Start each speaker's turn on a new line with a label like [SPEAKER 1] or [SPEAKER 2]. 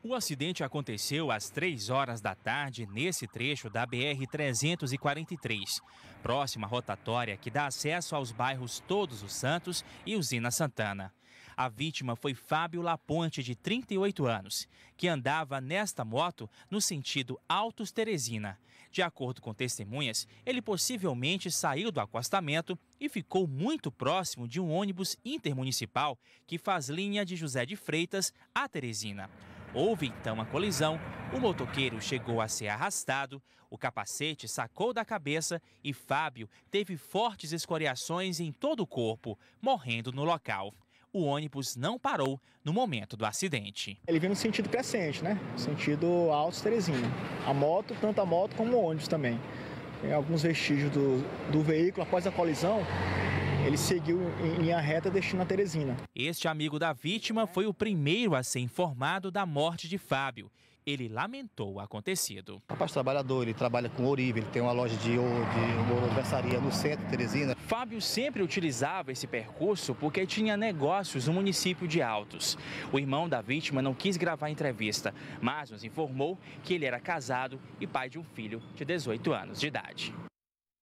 [SPEAKER 1] O acidente aconteceu às 3 horas da tarde nesse trecho da BR-343, próxima rotatória que dá acesso aos bairros Todos os Santos e Usina Santana. A vítima foi Fábio Laponte, de 38 anos, que andava nesta moto no sentido Altos Teresina. De acordo com testemunhas, ele possivelmente saiu do acostamento e ficou muito próximo de um ônibus intermunicipal que faz linha de José de Freitas a Teresina. Houve então a colisão, o motoqueiro chegou a ser arrastado, o capacete sacou da cabeça e Fábio teve fortes escoriações em todo o corpo, morrendo no local. O ônibus não parou no momento do acidente.
[SPEAKER 2] Ele veio no sentido crescente, né? Sentido Alto Terezinha. A moto, tanto a moto como o ônibus também. Tem alguns vestígios do, do veículo após a colisão, ele seguiu em linha reta destino a Teresina.
[SPEAKER 1] Este amigo da vítima foi o primeiro a ser informado da morte de Fábio. Ele lamentou o acontecido.
[SPEAKER 3] Rapaz trabalhador, ele trabalha com ourive, ele tem uma loja de, ouro, de ourivesaria no centro de Teresina. Fábio sempre utilizava
[SPEAKER 1] esse percurso porque tinha negócios no município de Altos. O irmão da vítima não quis gravar a entrevista, mas nos informou que ele era casado e pai de um filho de 18 anos de idade.